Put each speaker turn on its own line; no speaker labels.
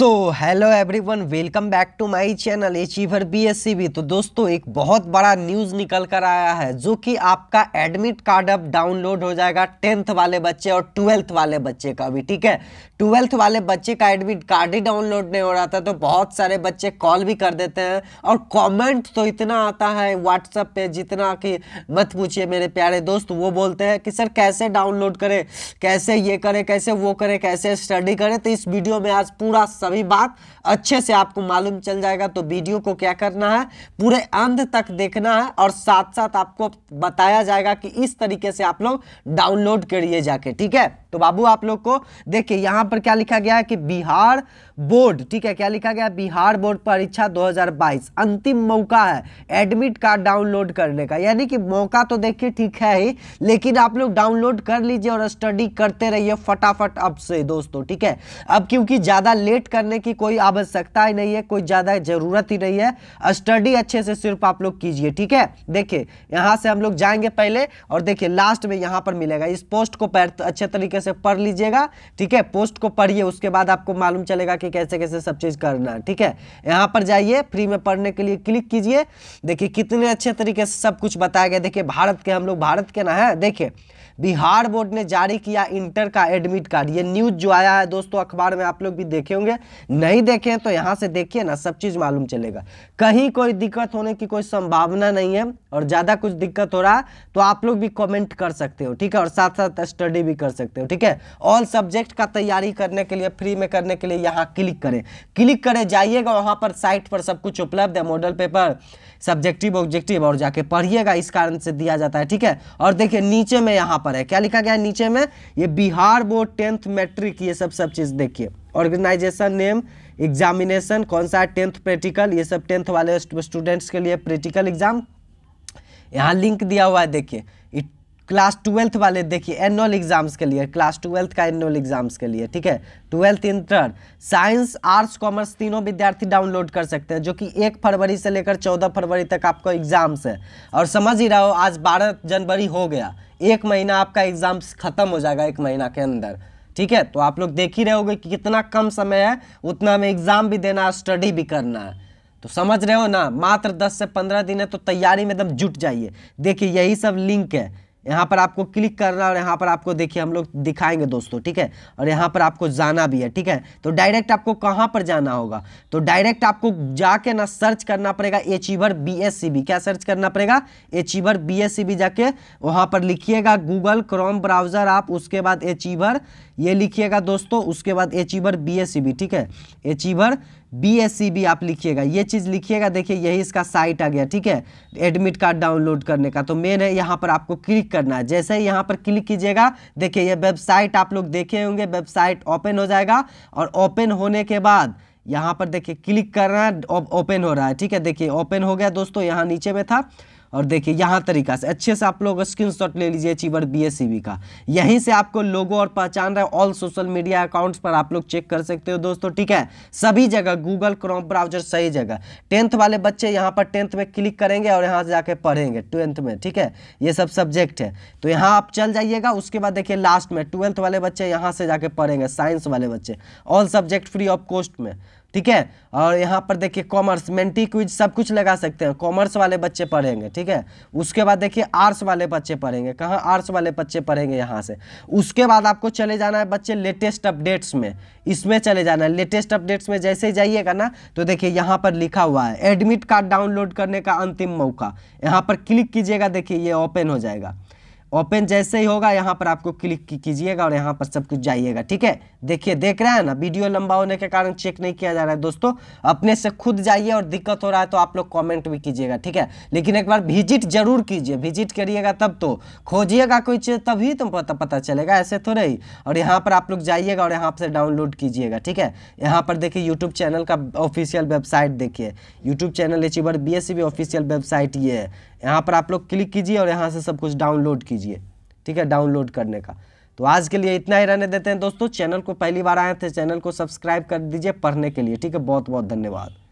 so hello everyone welcome back to my channel Achiever सी भी तो दोस्तों एक बहुत बड़ा न्यूज़ निकल कर आया है जो कि आपका एडमिट कार्ड अब डाउनलोड हो जाएगा टेंथ वाले बच्चे और ट्वेल्थ वाले बच्चे का भी ठीक है ट्वेल्थ वाले बच्चे का एडमिट कार्ड ही डाउनलोड नहीं हो रहा था तो बहुत सारे बच्चे कॉल भी कर देते हैं और कॉमेंट तो इतना आता है व्हाट्सअप पर जितना कि मत पूछिए मेरे प्यारे दोस्त वो बोलते हैं कि सर कैसे डाउनलोड करें कैसे ये करें कैसे वो करें कैसे स्टडी करें तो इस वीडियो में आज पूरा सभी बात अच्छे से आपको मालूम चल जाएगा तो वीडियो को क्या करना है पूरे अंत तक देखना है और साथ साथ आपको बताया जाएगा कि इस तरीके से आप लोग डाउनलोड करिए जाके ठीक है तो बाबू आप लोग को देखिए यहां पर क्या लिखा गया है कि बिहार बोर्ड ठीक है क्या लिखा गया बिहार बोर्ड परीक्षा 2022 अंतिम मौका है एडमिट कार्ड डाउनलोड करने का यानी कि मौका तो देखिए ठीक है ही लेकिन आप लोग डाउनलोड कर लीजिए और स्टडी करते रहिए फटाफट अब से दोस्तों ठीक है अब क्योंकि ज़्यादा लेट करने की कोई आवश्यकता ही नहीं है कोई ज़्यादा ज़रूरत ही नहीं है स्टडी अच्छे से सिर्फ आप लोग कीजिए ठीक है देखिए यहां से हम लोग जाएंगे पहले और देखिए लास्ट में यहां पर मिलेगा इस पोस्ट को अच्छे तरीके से पढ़ लीजिएगा ठीक है पोस्ट को पढ़िए उसके बाद आपको मालूम चलेगा कि कैसे कैसे सब चीज़ करना है ठीक है यहाँ पर जाइए फ्री में पढ़ने के लिए क्लिक कीजिए देखिए कितने अच्छे तरीके से सब कुछ बताया गया देखिए भारत के हम लोग भारत के ना है देखिए बिहार बोर्ड ने जारी किया इंटर का एडमिट कार्ड ये न्यूज़ जो आया है दोस्तों अखबार में आप लोग भी देखे होंगे नहीं देखे तो यहाँ से देखिए ना सब चीज़ मालूम चलेगा कहीं कोई दिक्कत होने की कोई संभावना नहीं है और ज़्यादा कुछ दिक्कत हो रहा है तो आप लोग भी कमेंट कर सकते हो ठीक है और साथ साथ स्टडी भी कर सकते हो ठीक है ऑल सब्जेक्ट का तैयारी करने के लिए फ्री में करने के लिए यहाँ क्लिक करें क्लिक करें जाइएगा वहाँ पर साइट पर सब कुछ उपलब्ध है मॉडल पेपर सब्जेक्टिव ऑब्जेक्टिव और जाके पढ़िएगा इस कारण से दिया जाता है ठीक है और देखिए नीचे में यहाँ पर है क्या लिखा गया है नीचे में ये बिहार बोर्ड टेंथ मैट्रिक ये सब सब चीज़ देखिए ऑर्गेनाइजेशन नेम एग्जामिनेशन कौन सा है टेंथ प्रैक्टिकल ये सब टेंथ वाले स्टूडेंट्स के लिए प्रैक्टिकल एग्जाम यहाँ लिंक दिया हुआ है देखिए क्लास ट्वेल्थ वाले देखिए एनुअल एग्जाम्स के लिए क्लास ट्वेल्थ का एनुअल एग्जाम्स के लिए ठीक है twelfth inter science arts commerce तीनों विद्यार्थी डाउनलोड कर सकते हैं जो कि एक फरवरी से लेकर चौदह फरवरी तक आपका एग्जाम्स है और समझ ही रहा हो आज बारह जनवरी हो गया एक महीना आपका एग्जाम्स खत्म हो जाएगा एक महीना के अंदर ठीक है तो आप लोग देख ही रहोगे कि कितना कम समय है उतना हमें एग्जाम भी देना है स्टडी भी करना है तो समझ रहे हो ना मात्र 10 से 15 दिन है तो तैयारी में एकदम जुट जाइए देखिए यही सब लिंक है यहाँ पर आपको क्लिक करना और यहाँ पर आपको देखिए हम लोग दिखाएंगे दोस्तों ठीक है और यहाँ पर आपको जाना भी है ठीक है तो डायरेक्ट आपको कहाँ पर जाना होगा तो डायरेक्ट आपको जाके ना सर्च करना पड़ेगा एचीवर बी क्या सर्च करना पड़ेगा एचीवर बी जाके वहाँ पर लिखिएगा गूगल क्रोम ब्राउज़र आप उसके बाद एचीवर ये लिखिएगा दोस्तों उसके बाद एचीवर बी ठीक है एचीवर बी आप लिखिएगा ये चीज़ लिखिएगा देखिए यही इसका साइट आ गया ठीक है एडमिट कार्ड डाउनलोड करने का तो मेन है यहाँ पर आपको क्लिक करना है जैसे ही यहाँ पर क्लिक कीजिएगा देखिए ये वेबसाइट आप लोग देखे होंगे वेबसाइट ओपन हो जाएगा और ओपन होने के बाद यहाँ पर देखिए क्लिक करना ओपन हो रहा है ठीक है देखिए ओपन हो गया दोस्तों यहाँ नीचे में था और देखिए यहाँ तरीका से अच्छे से आप लोग स्क्रीन शॉट ले लीजिए अचीवर बी का यहीं से आपको लोगों और पहचान रहे ऑल सोशल मीडिया अकाउंट्स पर आप लोग चेक कर सकते हो दोस्तों ठीक है सभी जगह गूगल क्रोम ब्राउजर सही जगह टेंथ वाले बच्चे यहाँ पर टेंथ में क्लिक करेंगे और यहाँ से जाके पढ़ेंगे ट्वेल्थ में ठीक है ये सब सब्जेक्ट है तो यहाँ आप चल जाइएगा उसके बाद देखिए लास्ट में ट्वेल्थ वाले बच्चे यहाँ से जाके पढ़ेंगे साइंस वाले बच्चे all subject free of cost में ठीक है और यहाँ पर देखिए कॉमर्स मेंटी क्विज सब कुछ लगा सकते हैं कॉमर्स वाले बच्चे पढ़ेंगे ठीक है उसके बाद देखिए आर्ट्स वाले बच्चे पढ़ेंगे कहाँ आर्ट्स वाले बच्चे पढ़ेंगे यहाँ से उसके बाद आपको चले जाना है बच्चे लेटेस्ट अपडेट्स में इसमें चले जाना है लेटेस्ट अपडेट्स में जैसे ही जाइएगा ना तो देखिए यहाँ पर लिखा हुआ है एडमिट कार्ड डाउनलोड करने का अंतिम मौका यहाँ पर क्लिक कीजिएगा देखिए ये ओपन हो जाएगा ओपन जैसे ही होगा यहाँ पर आपको क्लिक कीजिएगा और यहाँ पर सब कुछ जाइएगा ठीक है देखिए देख रहे हैं ना वीडियो लंबा होने के कारण चेक नहीं किया जा रहा है दोस्तों अपने से खुद जाइए और दिक्कत हो रहा है तो आप लोग कमेंट भी कीजिएगा ठीक है लेकिन एक बार विजिट जरूर कीजिए विजिट करिएगा तब तो खोजिएगा कोई चीज़ तभी तो पता पता चलेगा ऐसे थोड़े तो ही और यहाँ पर आप लोग जाइएगा और यहाँ से डाउनलोड कीजिएगा ठीक है यहाँ पर देखिए यूट्यूब चैनल का ऑफिशियल वेबसाइट देखिए YouTube channel Achiever B S official website ये है यहाँ पर आप लोग क्लिक कीजिए और यहाँ से सब कुछ डाउनलोड कीजिए कीजिए ठीक है डाउनलोड करने का तो आज के लिए इतना ही रहने देते हैं दोस्तों चैनल को पहली बार आए थे चैनल को सब्सक्राइब कर दीजिए पढ़ने के लिए ठीक है बहुत बहुत धन्यवाद